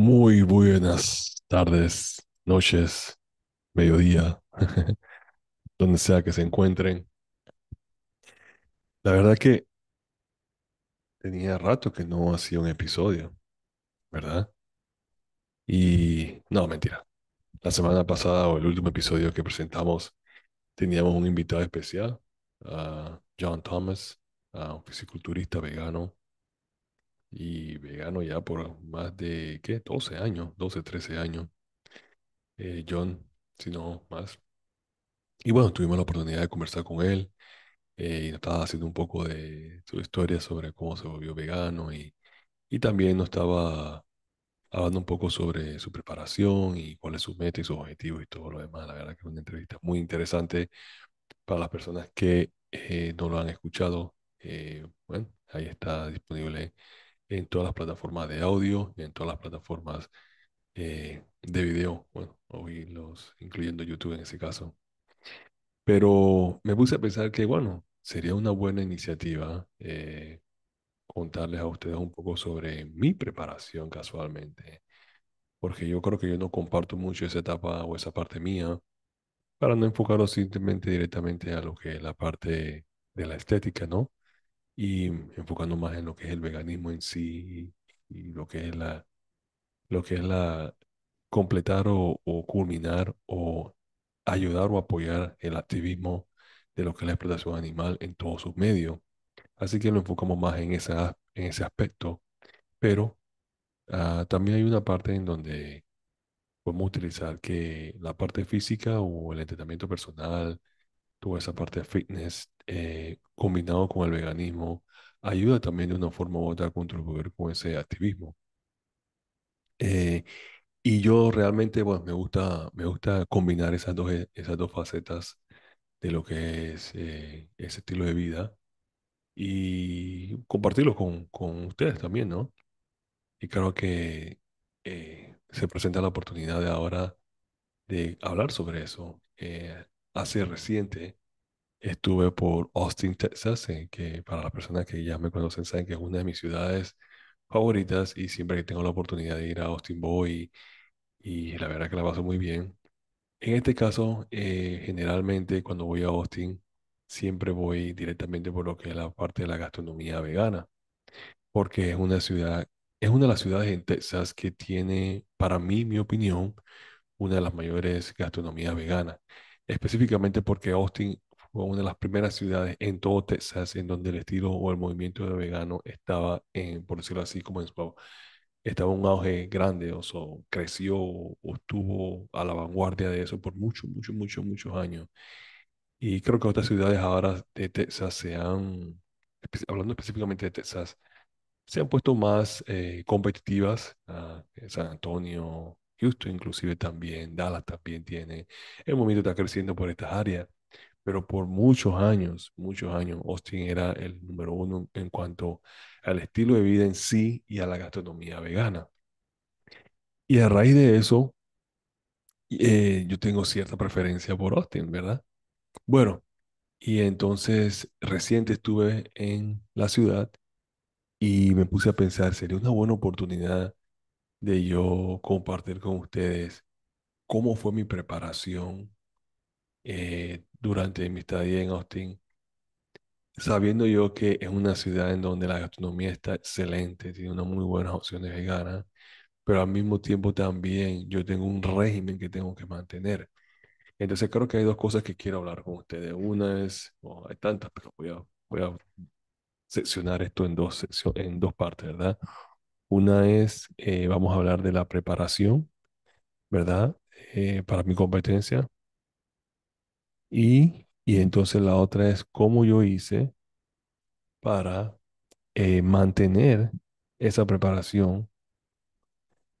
Muy buenas tardes, noches, mediodía, donde sea que se encuentren. La verdad que tenía rato que no hacía un episodio, ¿verdad? Y no, mentira. La semana pasada o el último episodio que presentamos teníamos un invitado especial, a John Thomas, un fisiculturista vegano y vegano ya por más de, ¿qué? 12 años, 12, 13 años. Eh, John, si no más. Y bueno, tuvimos la oportunidad de conversar con él eh, y nos estaba haciendo un poco de su historia sobre cómo se volvió vegano y, y también nos estaba hablando un poco sobre su preparación y cuál es su meta y sus objetivos y todo lo demás. La verdad que fue una entrevista muy interesante para las personas que eh, no lo han escuchado. Eh, bueno, ahí está disponible en todas las plataformas de audio, y en todas las plataformas eh, de video, bueno, incluyendo YouTube en ese caso. Pero me puse a pensar que, bueno, sería una buena iniciativa eh, contarles a ustedes un poco sobre mi preparación casualmente, porque yo creo que yo no comparto mucho esa etapa o esa parte mía, para no enfocarlo simplemente directamente a lo que es la parte de la estética, ¿no? y enfocando más en lo que es el veganismo en sí y, lo que es la, lo que es la completar o, culminar o ayudar o apoyar el activismo de lo que es la explotación animal en todos sus medios. Así que lo enfocamos más en, esa, en ese aspecto. Pero ah, también hay una parte en donde podemos utilizar que la parte física o el entrenamiento personal, toda esa parte de fitness, eh, combinado con el veganismo, ayuda también de una forma u otra a contribuir con ese activismo. Eh, y yo realmente, bueno, me gusta, me gusta combinar esas dos, eh, esas dos facetas de lo que es ese estilo de vida y compartirlo con, con ustedes también, ¿no? Y creo que se presenta la oportunidad de ahora de hablar sobre eso. hace reciente Estuve por Austin, Texas, que para las personas que ya me conocen saben que es una de mis ciudades favoritas y siempre que tengo la oportunidad de ir a Austin voy y, la verdad que la paso muy bien. En este caso, eh, generalmente cuando voy a Austin, siempre voy directamente por lo que es la parte de la gastronomía vegana, porque es una ciudad, es una de las ciudades en Texas que tiene, para mí, mi opinión, una de las mayores gastronomías veganas, específicamente porque Austin fue una de las primeras ciudades en todo Texas en donde el estilo o el movimiento de vegano estaba, en, por decirlo así, como en estaba un auge grande, o sea, creció o estuvo a la vanguardia de eso por muchos, muchos, muchos, muchos años. Y creo que otras ciudades ahora de Texas se han, hablando específicamente de Texas, se han puesto más eh, competitivas, ah, eh, San Antonio, Houston inclusive también, Dallas también tiene, el movimiento está creciendo por estas áreas pero por muchos años, muchos años, Austin era el número uno en cuanto al estilo de vida en sí y a la gastronomía vegana. Y a raíz de eso, eh, yo tengo cierta preferencia por Austin, ¿verdad? Bueno, y entonces reciente estuve en la ciudad y me puse a pensar, sería una buena oportunidad de yo compartir con ustedes cómo fue mi preparación eh, durante mi estadía en Austin, sabiendo yo que es una ciudad en donde la gastronomía está excelente, tiene unas muy buenas opciones veganas, pero al mismo tiempo también yo tengo un régimen que tengo que mantener. Entonces creo que hay dos cosas que quiero hablar con ustedes. Una es, oh, hay tantas, pero voy a, voy a seccionar esto en dos, en dos partes, ¿verdad? Una es, eh, vamos a hablar de la preparación, ¿verdad? Eh, para mi competencia, y, entonces la otra es cómo yo hice para eh, mantener esa preparación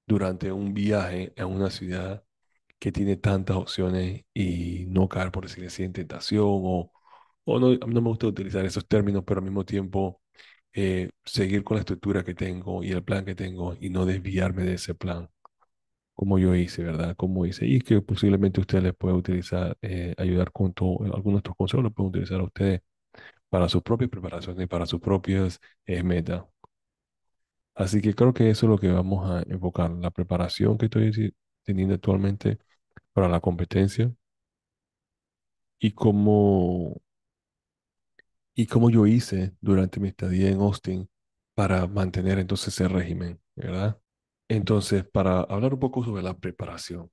durante un viaje a una ciudad que tiene tantas opciones y no caer, por decir así, en tentación o, o no, me gusta utilizar esos términos, pero al mismo tiempo eh, seguir con la estructura que tengo y el plan que tengo y no desviarme de ese plan como yo hice, ¿verdad? Como hice, y que posiblemente ustedes les pueda utilizar, eh, ayudar con todo, eh, algunos de estos consejos los pueden utilizar a ustedes para sus propias preparaciones, y para sus propias eh, metas. Así que creo que eso es lo que vamos a enfocar, la preparación que estoy teniendo actualmente para la competencia y cómo, y cómo yo hice durante mi estadía en Austin para mantener entonces ese régimen, ¿verdad? Entonces, para hablar un poco sobre la preparación,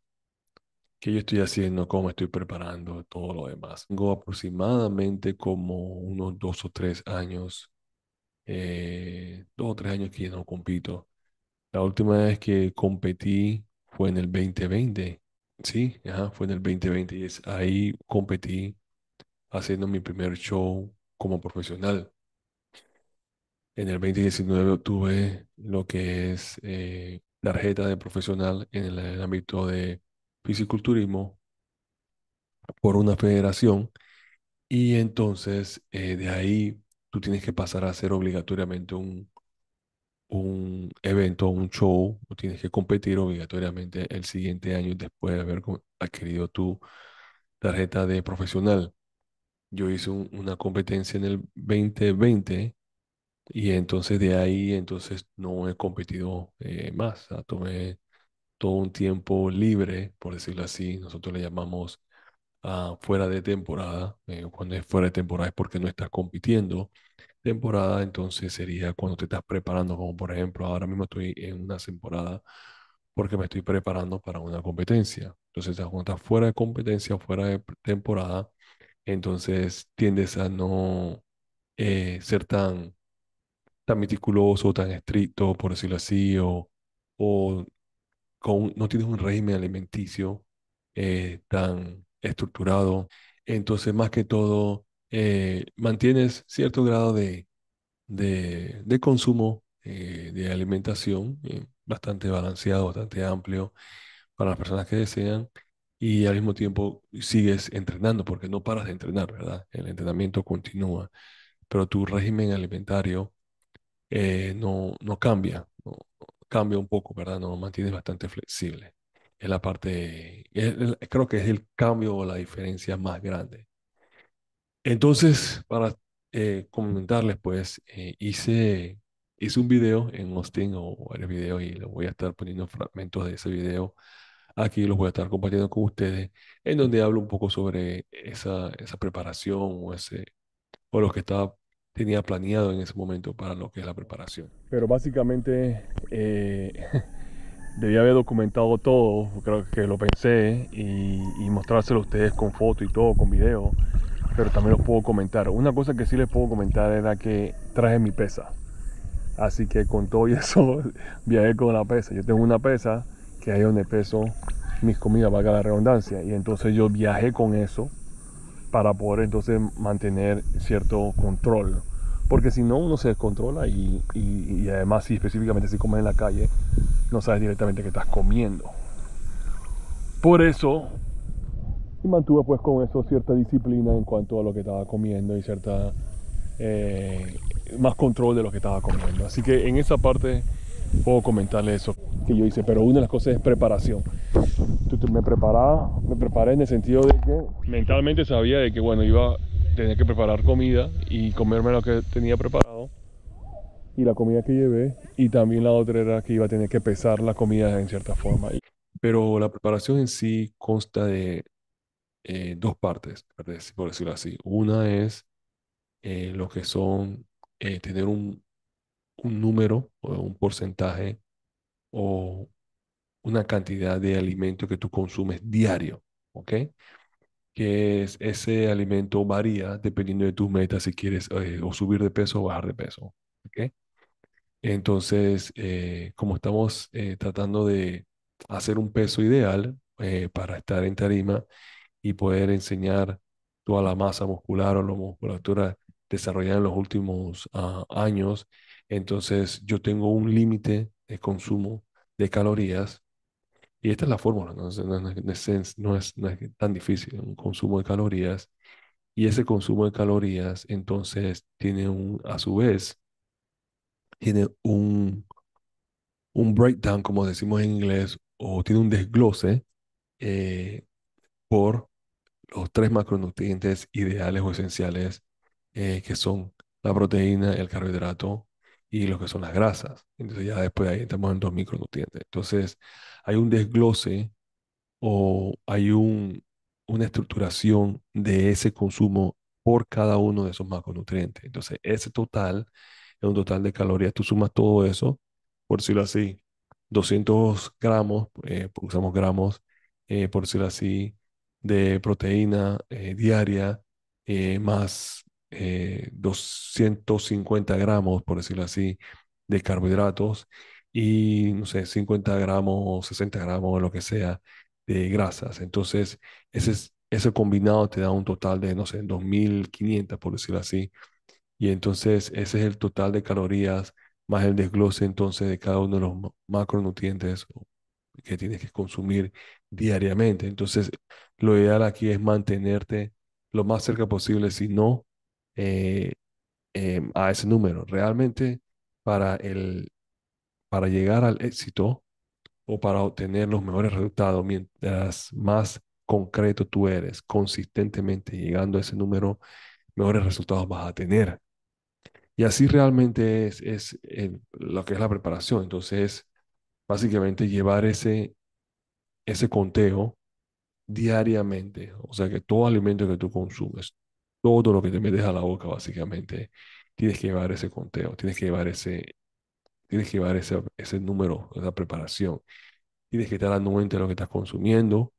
qué yo estoy haciendo, cómo estoy preparando, todo lo demás. Tengo aproximadamente como unos dos o tres años, eh, dos o tres años que no compito. La última vez que competí fue en el 2020, sí, fue en el 2020 y es, ahí competí haciendo mi primer show como profesional. En el 2019 tuve lo que es eh, tarjeta de profesional en el, ámbito de fisiculturismo por una federación y entonces eh, de ahí tú tienes que pasar a hacer obligatoriamente un, un evento, un show, o tienes que competir obligatoriamente el siguiente año después de haber adquirido tu tarjeta de profesional. Yo hice una competencia en el 2020 y entonces de ahí, entonces no he competido eh, más. tomé todo un tiempo libre, por decirlo así. Nosotros le llamamos ah, fuera de temporada. Eh, cuando es fuera de temporada es porque no estás compitiendo. Temporada entonces sería cuando te estás preparando, como por ejemplo ahora mismo estoy en una temporada porque me estoy preparando para una competencia. Entonces cuando estás fuera de competencia, fuera de temporada, entonces tiendes a no eh, ser tan tan meticuloso, tan estricto, por decirlo así, o, con, no tienes un régimen alimenticio eh, tan estructurado. Entonces, más que todo, eh, mantienes cierto grado de, de, consumo, eh, de alimentación, bastante balanceado, bastante amplio para las personas que desean. Y al mismo tiempo sigues entrenando, porque no paras de entrenar, ¿verdad? El entrenamiento continúa, pero tu régimen alimentario eh, no, no cambia, no, cambia un poco, ¿verdad? No mantiene bastante flexible. Es la parte, creo que es el cambio o la diferencia más grande. Entonces, para eh, comentarles, pues, eh, hice, hice un video en Austin o varios videos y les voy a estar poniendo fragmentos de ese video. Aquí los voy a estar compartiendo con ustedes, en donde hablo un poco sobre esa, esa preparación o, ese, o lo que estaba tenía planeado en ese momento para lo que es la preparación. Pero básicamente eh, debía haber documentado todo, creo que lo pensé, y, mostrárselo a ustedes con foto y todo, con video, pero también los puedo comentar. Una cosa que sí les puedo comentar era que traje mi pesa. Así que con todo y eso viajé con la pesa. Yo tengo una pesa que ahí donde peso mis comidas, valga la redundancia. Y entonces yo viajé con eso para poder entonces mantener cierto control. Porque si no, uno se descontrola y, y, además, si específicamente si comes en la calle, no sabes directamente qué estás comiendo. Por eso, y mantuve pues con eso cierta disciplina en cuanto a lo que estaba comiendo y cierta eh, más control de lo que estaba comiendo. Así que en esa parte puedo comentarle eso que yo hice, pero una de las cosas es preparación. Me, preparaba, me preparé en el sentido de que mentalmente sabía de que, bueno, iba a tener que preparar comida y comerme lo que tenía preparado y la comida que llevé y también la otra era que iba a tener que pesar la comida en cierta forma. Pero la preparación en sí consta de eh, dos partes, por decirlo así. Una es eh, lo que son eh, tener un, un número o un porcentaje o una cantidad de alimento que tú consumes diario, ¿ok? Que ese alimento varía dependiendo de tus metas, si quieres eh, o subir de peso o bajar de peso, ¿ok? Entonces, eh, como estamos eh, tratando de hacer un peso ideal para estar en tarima y poder enseñar toda la masa muscular o la musculatura desarrollada en los últimos ah, años, entonces yo tengo un límite de consumo de calorías y esta es la fórmula, no, es, tan difícil, un consumo de calorías y ese consumo de calorías entonces tiene un, a su vez, tiene un, un breakdown, como decimos en inglés, o tiene un desglose eh, por los tres macronutrientes ideales o esenciales, eh, que son la proteína, el carbohidrato y lo que son las grasas. Entonces ya después ahí estamos en dos micronutrientes. Entonces hay un desglose o hay un, una estructuración de ese consumo por cada uno de esos macronutrientes. Entonces ese total es un total de calorías. Tú sumas todo eso, por decirlo así, 200 gramos, eh, usamos gramos, eh, por decirlo así, de proteína eh, diaria, eh, más 250 eh, gramos, por decirlo así, de carbohidratos y, no sé, 50 gramos, 60 gramos, o lo que sea, de grasas. Entonces, ese, ese combinado te da un total de, no sé, 2.500, por decirlo así. Y entonces, ese es el total de calorías más el desglose entonces de cada uno de los macronutrientes que tienes que consumir diariamente. Entonces, lo ideal aquí es mantenerte lo más cerca posible, si no, eh, em, a ese número. Realmente para, el, para llegar al éxito o para obtener los mejores resultados, mientras más concreto tú eres, consistentemente llegando a ese número, mejores resultados vas a tener. Y así realmente es, es lo que es la preparación. Entonces, básicamente llevar ese, ese conteo diariamente. O sea, que todo alimento que tú consumes, todo lo que te metes a la boca, básicamente, tienes que llevar ese conteo, tienes que llevar ese, tienes que llevar ese, ese número, esa preparación. Tienes que estar dando cuenta de lo que estás consumiendo,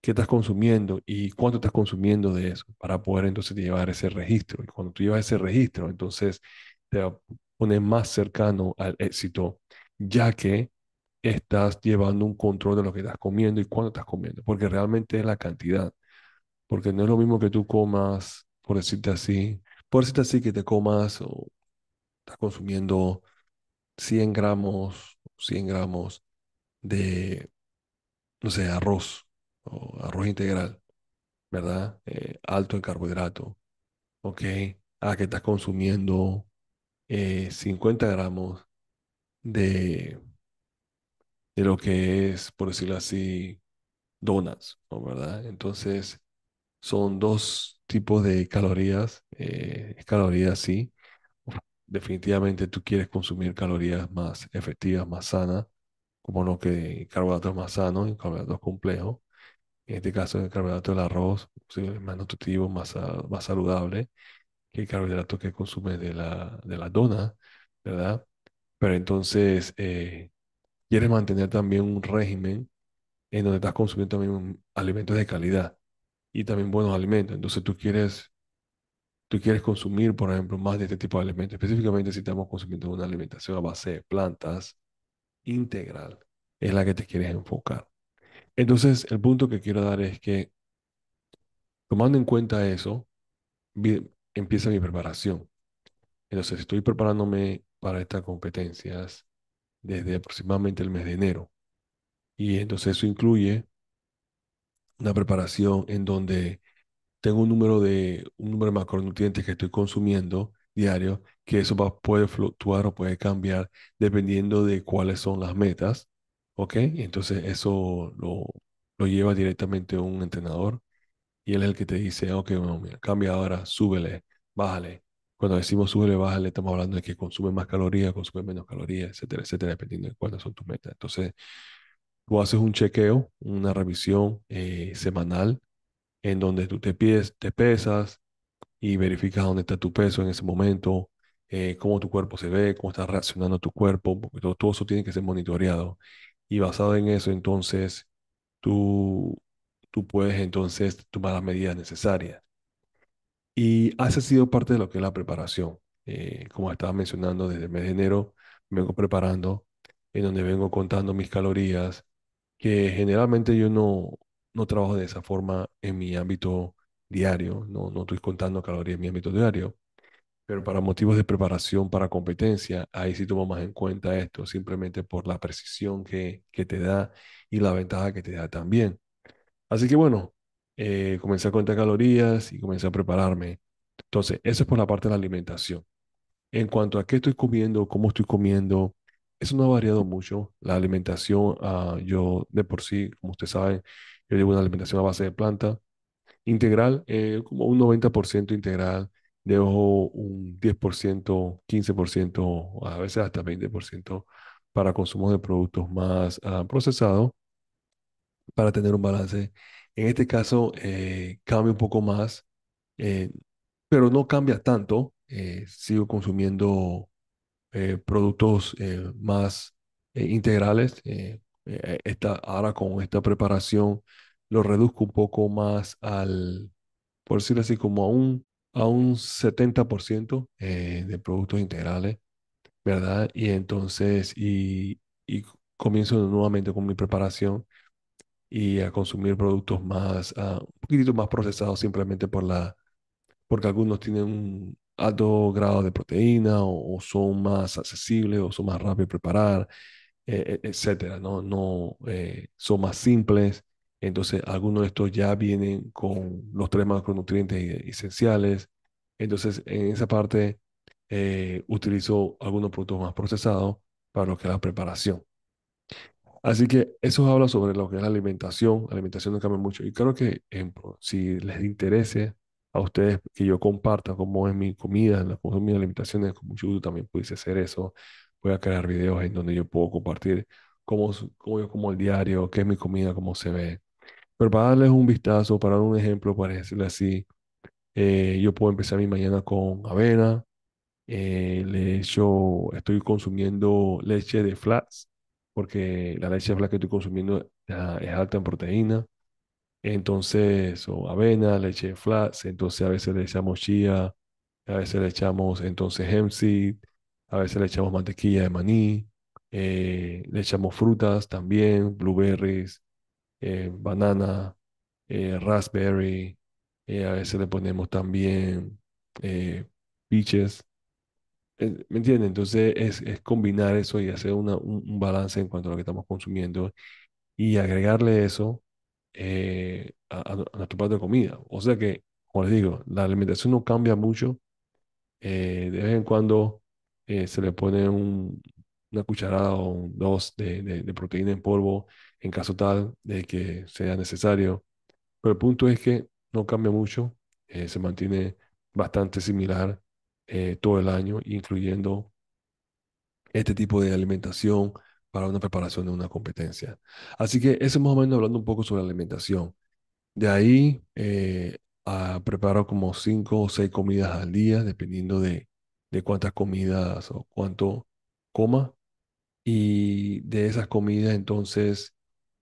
qué estás consumiendo y cuánto estás consumiendo de eso para poder entonces llevar ese registro. Y cuando tú llevas ese registro, entonces te pones más cercano al éxito, ya que estás llevando un control de lo que estás comiendo y cuánto estás comiendo, porque realmente es la cantidad. Porque no es lo mismo que tú comas por decirte así, por decirte así que te comas o estás consumiendo 100 gramos, 100 gramos de, no sé, arroz o arroz integral, ¿verdad? Eh, alto en carbohidrato, ¿ok? A que estás consumiendo 50 eh, gramos de, de lo que es, por decirlo así, donuts, ¿no? ¿verdad? Entonces, son dos tipos de calorías, eh, calorías sí. Definitivamente tú quieres consumir calorías más efectivas, más sanas, como no que carbohidratos más sanos carbohidratos complejos. En este caso, el carbohidrato del arroz es más nutritivo, más, ah, más saludable que el carbohidrato que consume de la, de la dona, ¿verdad? Pero entonces, eh, quieres mantener también un régimen en donde estás consumiendo también alimentos de calidad y también buenos alimentos. Entonces tú quieres, tú quieres consumir, por ejemplo, más de este tipo de alimentos. Específicamente si estamos consumiendo una alimentación a base de plantas integral, es la que te quieres enfocar. Entonces, el punto que quiero dar es que, tomando en cuenta eso, empieza mi preparación. Entonces, estoy preparándome para estas competencias desde aproximadamente el mes de enero. Y entonces eso incluye una preparación en donde tengo un número de, un número de macronutrientes que estoy consumiendo diario, que eso puede fluctuar o puede cambiar dependiendo de cuáles son las metas, ¿ok? Entonces eso lo, lo lleva directamente un entrenador y él es el que te dice, ok, cambia ahora, súbele, bájale. Cuando decimos súbele, bájale, estamos hablando de que consume más calorías, consume menos calorías, etcétera, etcétera, dependiendo de cuáles son tus metas. Entonces, Tú haces un chequeo, una revisión eh, semanal en donde tú te, pesas y verificas dónde está tu peso en ese momento, eh, cómo tu cuerpo se ve, cómo está reaccionando tu cuerpo, porque todo, eso tiene que ser monitoreado. Y basado en eso, entonces, tú, tú puedes entonces tomar las medidas necesarias. Y ha sido parte de lo que es la preparación. Eh, como estaba mencionando, desde el mes de enero vengo preparando, en donde vengo contando mis calorías, que generalmente yo no, no trabajo de esa forma en mi ámbito diario, no, no estoy contando calorías en mi ámbito diario, pero para motivos de preparación para competencia, ahí sí tomo más en cuenta esto, simplemente por la precisión que, te da y la ventaja que te da también. Así que bueno, eh, comencé a contar calorías y comencé a prepararme. Entonces, eso es por la parte de la alimentación. En cuanto a qué estoy comiendo, cómo estoy comiendo, eso no ha variado mucho. La alimentación, ah, yo de por sí, como usted sabe, yo llevo una alimentación a base de planta integral, eh, como un 90% integral, dejo un 10%, 15%, a veces hasta 20% para consumo de productos más ah, procesados para tener un balance. En este caso, eh, cambia un poco más, eh, pero no cambia tanto. sigo consumiendo eh, productos eh, más eh, integrales. Esta, ahora con esta preparación lo reduzco un poco más al, por decirlo así, como a un, a un 70% de productos integrales, ¿verdad? Y entonces, y, comienzo nuevamente con mi preparación y a consumir productos más, ah, un poquitito más procesados simplemente por la, porque algunos tienen un, alto grado de proteína o, son más accesibles o son más rápidos de preparar, e, e, etcétera, ¿no? no eh, son más simples. Entonces, algunos de estos ya vienen con los tres macronutrientes e, esenciales. Entonces, en esa parte, eh, utilizo algunos productos más procesados para lo que es la preparación. Así que eso habla sobre lo que es la alimentación. La alimentación no cambia mucho. Y creo que si les interesa a ustedes que yo comparta cómo es mi comida, cómo son mis limitaciones, como yo también pudiese hacer eso. Voy a crear videos en donde yo puedo compartir cómo, yo como el diario, qué es mi comida, cómo se ve. Pero para darles un vistazo, para dar un ejemplo, para decirle así, eh, yo puedo empezar mi mañana con avena. Eh, le estoy consumiendo leche de flats, porque la leche de flax que estoy consumiendo ah, es alta en proteína. Entonces, o avena, leche de flax, entonces a veces le echamos chía, a veces le echamos entonces hemp seed, a veces le echamos mantequilla de maní, eh, le echamos frutas también, blueberries, eh, banana, eh, raspberry, a veces le ponemos también peaches. ¿Me entienden? Entonces es, combinar eso y hacer una, un balance en cuanto a lo que estamos consumiendo y agregarle eso eh, a, nuestro plato de comida. O sea que, como les digo, la alimentación no cambia mucho. Eh, de vez en cuando eh, se le pone una cucharada o dos de, de, proteína en polvo en caso tal de que sea necesario. Pero el punto es que no cambia mucho, se mantiene bastante similar todo el año, incluyendo este tipo de alimentación para una preparación de una competencia. Así que eso más o menos hablando un poco sobre la alimentación. De ahí eh, ah, preparo como cinco o seis comidas al día, dependiendo de, cuántas comidas o cuánto coma. Y de esas comidas entonces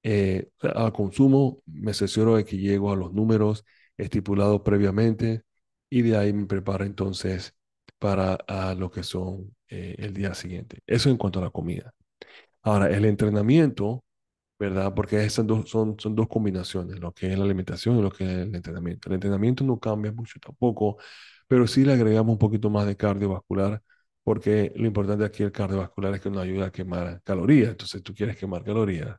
eh, al consumo me aseguro de que llego a los números estipulados previamente y de ahí me preparo entonces para ah, lo que son eh, el día siguiente. Eso en cuanto a la comida. Ahora, el entrenamiento, ¿verdad? Porque esas son, son dos combinaciones, lo que es la alimentación y lo que es el entrenamiento. El entrenamiento no cambia mucho tampoco, pero sí le agregamos un poquito más de cardiovascular, porque lo importante aquí el cardiovascular es que nos ayuda a quemar calorías. Entonces, tú quieres quemar calorías.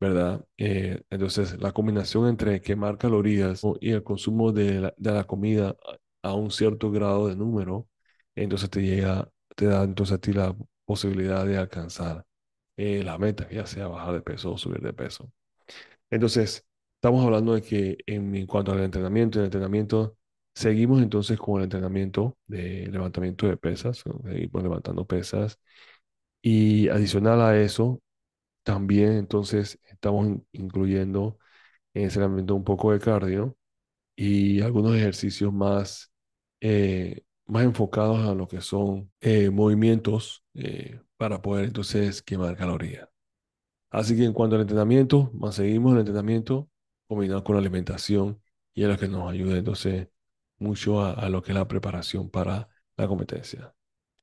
¿verdad? Eh, entonces, la combinación entre quemar calorías y el consumo de la, de la, comida a un cierto grado de número, entonces te llega, te da entonces a ti la posibilidad de alcanzar eh, la meta, ya sea bajar de peso o subir de peso. Entonces, estamos hablando de que en, cuanto al entrenamiento, el entrenamiento, seguimos entonces con el entrenamiento de levantamiento de pesas, seguimos levantando pesas. Y adicional a eso, también entonces estamos incluyendo en ese entrenamiento un poco de cardio y algunos ejercicios más eh, más enfocados a lo que son eh, movimientos eh, para poder entonces quemar calorías. Así que en cuanto al entrenamiento, más seguimos el entrenamiento combinado con la alimentación y es lo que nos ayuda entonces mucho a, lo que es la preparación para la competencia.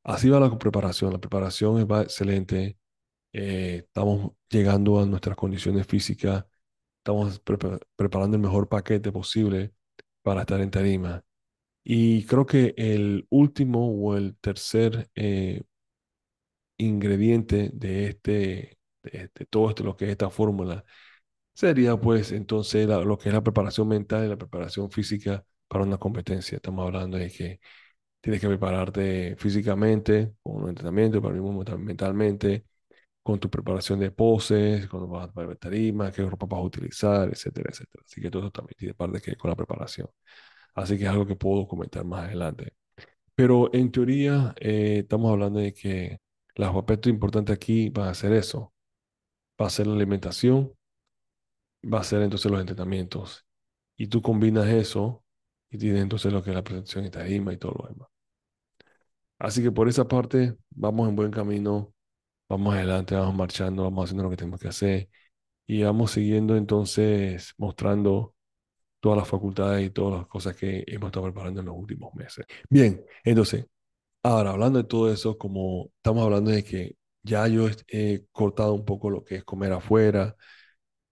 Así va la preparación, la preparación va excelente, eh, estamos llegando a nuestras condiciones físicas, estamos preparando el mejor paquete posible para estar en tarima y creo que el último o el tercer eh, ingrediente de este, de este, todo esto, lo que es esta fórmula, sería pues entonces lo que es la preparación mental y la preparación física para una competencia. Estamos hablando de que tienes que prepararte físicamente, con un entrenamiento, pero mismo mentalmente, con tu preparación de poses, cuando vas a de tarima, qué ropa vas a utilizar, etcétera, etcétera. Así que todo eso también tiene parte que con la preparación. Así que es algo que puedo comentar más adelante. Pero en teoría eh, estamos hablando de que las aspectos importantes aquí van a ser eso. Va a ser la alimentación, va a ser entonces los entrenamientos. Y tú combinas eso y tienes entonces lo que es la presentación y tarima y todo lo demás. Así que por esa parte vamos en buen camino, vamos adelante, vamos marchando, vamos haciendo lo que tenemos que hacer y vamos siguiendo entonces mostrando todas las facultades y todas las cosas que hemos estado preparando en los últimos meses. Bien, entonces, ahora hablando de todo eso, como estamos hablando de que ya yo he cortado un poco lo que es comer afuera,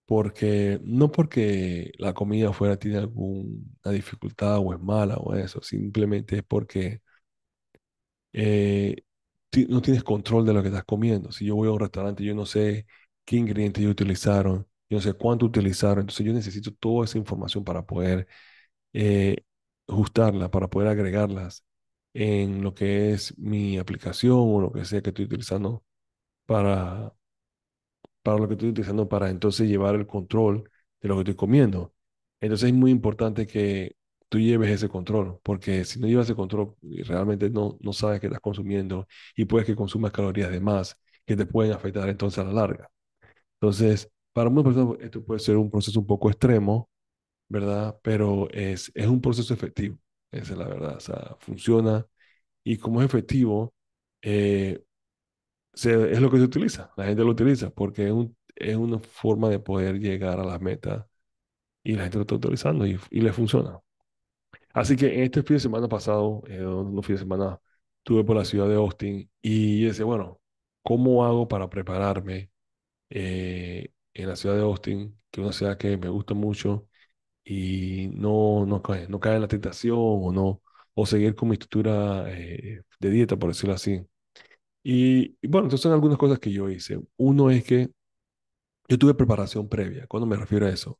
porque no porque la comida afuera tiene alguna dificultad o es mala o eso, simplemente es porque eh, no tienes control de lo que estás comiendo. Si yo voy a un restaurante, yo no sé qué ingredientes utilizaron, no sé cuánto utilizar. Entonces yo necesito toda esa información para poder eh, ajustarla, para poder agregarlas en lo que es mi aplicación o lo que sea que estoy utilizando para, para lo que estoy utilizando para entonces llevar el control de lo que estoy comiendo. Entonces es muy importante que tú lleves ese control, porque si no llevas ese control, eh, realmente no, no sabes qué estás consumiendo y puedes que consumas calorías de más que te pueden afectar entonces a la larga. Entonces, para muchas personas pues, esto puede ser un proceso un poco extremo, ¿verdad? Pero es, es un proceso efectivo, esa es la verdad, o sea, funciona y como es efectivo, eh, es lo que se utiliza, la gente lo utiliza porque es, es, una forma de poder llegar a las metas y la gente lo está utilizando y, y le funciona. Así que este fin de semana pasado, eh, un fin de semana, estuve por la ciudad de Austin y decía, bueno, ¿cómo hago para prepararme? Eh, en la ciudad de Austin, que es una ciudad que me gusta mucho y no, no, cae, no cae en la tentación o no, o seguir con mi estructura eh, de dieta, por decirlo así. Y, bueno, entonces son algunas cosas que yo hice. Uno es que yo tuve preparación previa. cuando me refiero a eso?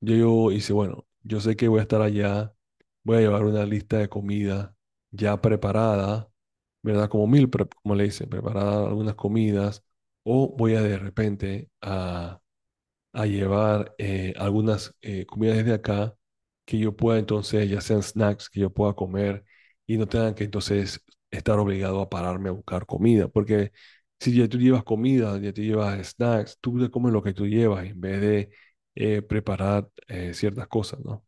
Yo, hice, bueno, yo sé que voy a estar allá, voy a llevar una lista de comida ya preparada, ¿verdad? Como mil, como le dicen, preparada algunas comidas, o voy a de repente a, llevar eh, algunas eh, comidas desde acá que yo pueda entonces, ya sean snacks que yo pueda comer y no tengan que entonces estar obligado a pararme a buscar comida, porque si ya tú llevas comida, ya tú llevas snacks, tú te comes lo que tú llevas en vez de eh, preparar ciertas cosas, ¿no?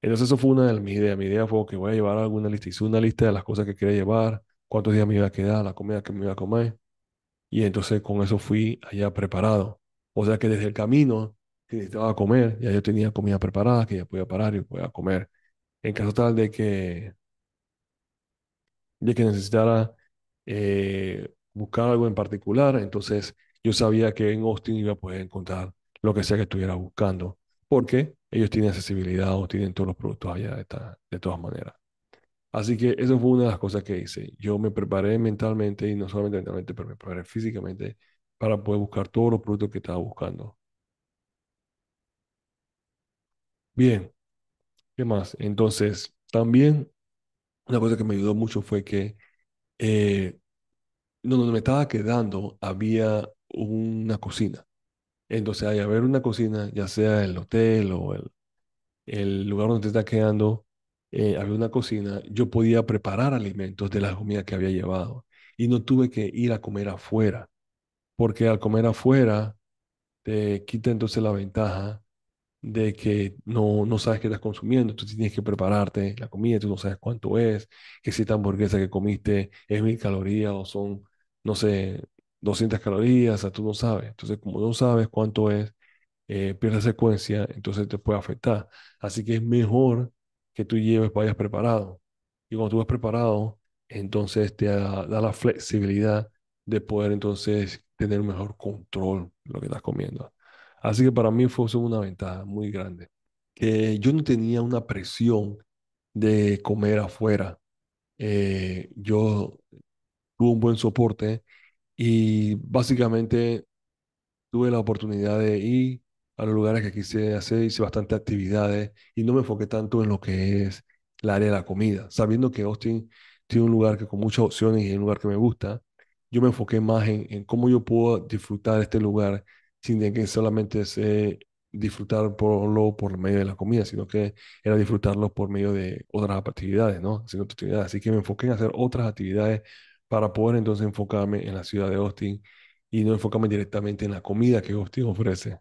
Entonces eso fue una de mis ideas. Mi idea fue que voy a llevar alguna lista. Hice una lista de las cosas que quería llevar, cuántos días me iba a quedar, la comida que me iba a comer. Y entonces con eso fui allá preparado. O sea que desde el camino que necesitaba comer, ya yo tenía comida preparada, que ya podía parar y podía comer. En caso tal de que, de que necesitara eh, buscar algo en particular, entonces yo sabía que en Austin iba a poder encontrar lo que sea que estuviera buscando, porque ellos tienen accesibilidad o tienen todos los productos allá de, de todas maneras. Así que eso fue una de las cosas que hice. Yo me preparé mentalmente y no solamente mentalmente, pero me preparé físicamente para poder buscar todos los productos que estaba buscando. Bien, ¿qué más? Entonces, también una cosa que me ayudó mucho fue que donde eh, me estaba quedando había una cocina. Entonces, al haber una cocina, ya sea el hotel o el, el lugar donde te estás quedando, había eh, una cocina, yo podía preparar alimentos de la comida que había llevado y no tuve que ir a comer afuera, porque al comer afuera te quita entonces la ventaja de que no, no sabes qué estás consumiendo, tú tienes que prepararte la comida, tú no sabes cuánto es, que si esta hamburguesa que comiste es mil calorías o son, no sé, 200 calorías, o sea, tú no sabes. Entonces, como no sabes cuánto es, eh, pierdes secuencia, entonces te puede afectar. Así que es mejor que tú lleves vayas preparado. Y cuando tú vas preparado, entonces te da, la flexibilidad de poder entonces tener mejor control de lo que estás comiendo. Así que para mí fue una ventaja muy grande. Que yo no tenía una presión de comer afuera. Eh, yo tuve un buen soporte y básicamente tuve la oportunidad de ir a los lugares que quise hacer, hice bastante actividades y no me enfoqué tanto en lo que es la área de la comida. Sabiendo que Austin tiene un lugar que con muchas opciones y es un lugar que me gusta, yo me enfoqué más en, cómo yo puedo disfrutar este lugar sin que solamente se disfrutar por medio de la comida, sino que era disfrutarlo por medio de otras actividades, ¿no? actividades. Así que me enfoqué en hacer otras actividades para poder entonces enfocarme en la ciudad de Austin y no enfocarme directamente en la comida que Austin ofrece.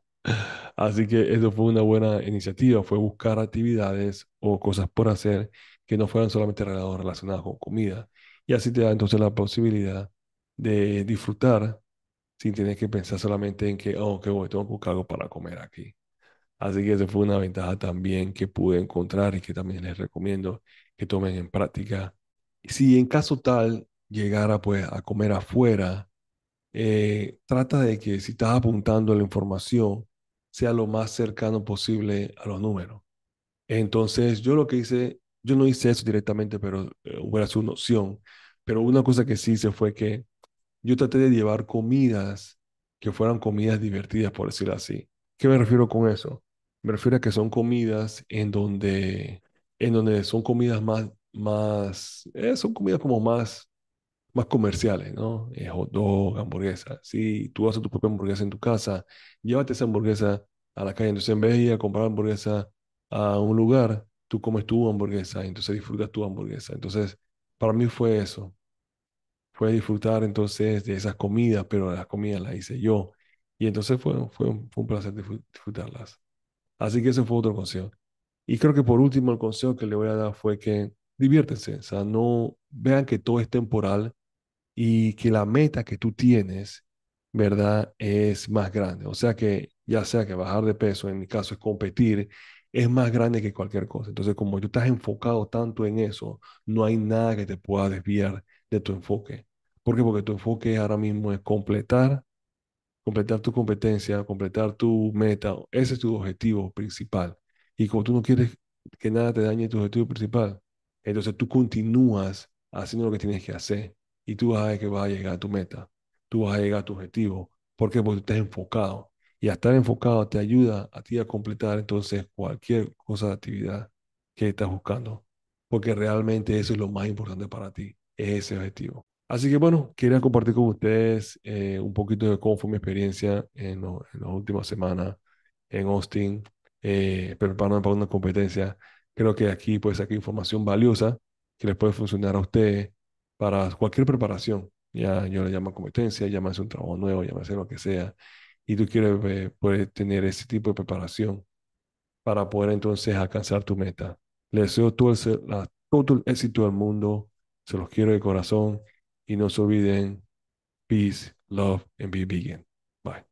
Así que eso fue una buena iniciativa, fue buscar actividades o cosas por hacer que no fueran solamente relacionadas con comida. Y así te da entonces la posibilidad de disfrutar sin tener que pensar solamente en que, oh, qué bueno, tengo que buscar algo para comer aquí. Así que eso fue una ventaja también que pude encontrar y que también les recomiendo que tomen en práctica. Si en caso tal llegara pues a comer afuera, eh, trata de que si estás apuntando la información, sea lo más cercano posible a los números. Entonces, yo lo que hice, yo no hice eso directamente, pero eh, hubiera sido una opción. Pero una cosa que sí hice fue que yo traté de llevar comidas que fueran comidas divertidas, por decirlo así. ¿Qué me refiero con eso? Me refiero a que son comidas en donde, en donde son comidas más, más, eh, son comidas como más más comerciales, ¿no? Es eh, hot dog, hamburguesa. Si tú haces tu propia hamburguesa en tu casa, llévate esa hamburguesa a la calle. Entonces, en vez de ir a comprar hamburguesa a un lugar, tú comes tu hamburguesa, entonces disfrutas tu hamburguesa. Entonces, para mí fue eso. Fue disfrutar entonces de esas comidas, pero las comidas las hice yo. Y entonces fue, fue, un, fue un placer disfrutarlas. Así que ese fue otro consejo. Y creo que por último el consejo que le voy a dar fue que diviértense, o sea, no vean que todo es temporal y que la meta que tú tienes, ¿verdad? Es más grande. O sea que ya sea que bajar de peso, en mi caso es competir, es más grande que cualquier cosa. Entonces, como tú estás enfocado tanto en eso, no hay nada que te pueda desviar de tu enfoque. ¿Por qué? Porque tu enfoque ahora mismo es completar, completar tu competencia, completar tu meta. Ese es tu objetivo principal. Y como tú no quieres que nada te dañe tu objetivo principal, entonces tú continúas haciendo lo que tienes que hacer y tú vas a ver que vas a llegar a tu meta, tú vas a llegar a tu objetivo. Porque tú estás enfocado. Y estar enfocado te ayuda a ti a completar entonces cualquier cosa de actividad que estás buscando. Porque realmente eso es lo más importante para ti, ese objetivo. Así que bueno, quería compartir con ustedes eh, un poquito de cómo fue mi experiencia en, las últimas semanas en Austin, eh, preparándome para una competencia. Creo que aquí puede sacar información valiosa que les puede funcionar a ustedes para cualquier preparación. Ya yo le llamo competencia, llámase un trabajo nuevo, llámase lo que sea. Y tú quieres eh, poder tener ese tipo de preparación para poder entonces alcanzar tu meta. les deseo todo el, la, todo el éxito del mundo. Se los quiero de corazón. Y no se olviden, peace, love, and be vegan. Bye.